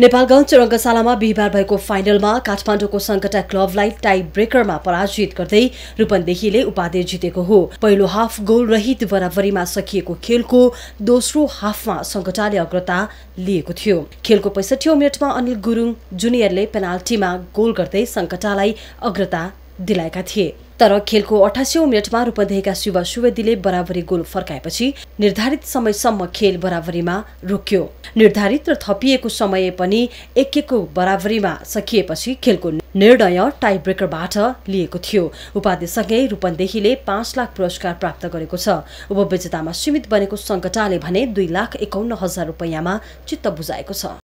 नेपालगञ्ज रङ्गशालामा बिहिबार भएको फाइनलमा काठमाडौँको सङ्कटा क्लबलाई टाई ब्रेकरमा पराजित गर्दै रूपन्देहीले उपाधि जितेको हो पहिलो हाफ गोल रहित बराबरीमा सकिएको खेलको दोस्रो हाफमा सङ्कटाले अग्रता लिएको थियो खेलको पैसठी मिनटमा अनिल गुरुङ जुनियरले पेनाल्टीमा गोल गर्दै सङ्कटालाई अग्रता दिलाएका थिए तर खेलको अठासीौँ मिनटमा रूपन्देहीका शिव सुवेदीले बराबरी गोल फर्काएपछि निर्धारित समयसम्म खेल बराबरीमा रोकियो निर्धारित र थपिएको समय पनि एक एकको बराबरीमा सकिएपछि खेलको निर्णय टाई ब्रेकरबाट लिएको थियो उपाधिसँगै रूपन्देहीले पाँच लाख पुरस्कार प्राप्त गरेको छ उपविजेतामा सीमित बनेको सङ्कटाले भने दुई लाख एकाउन्न हजार रुपियाँमा चित्त बुझाएको छ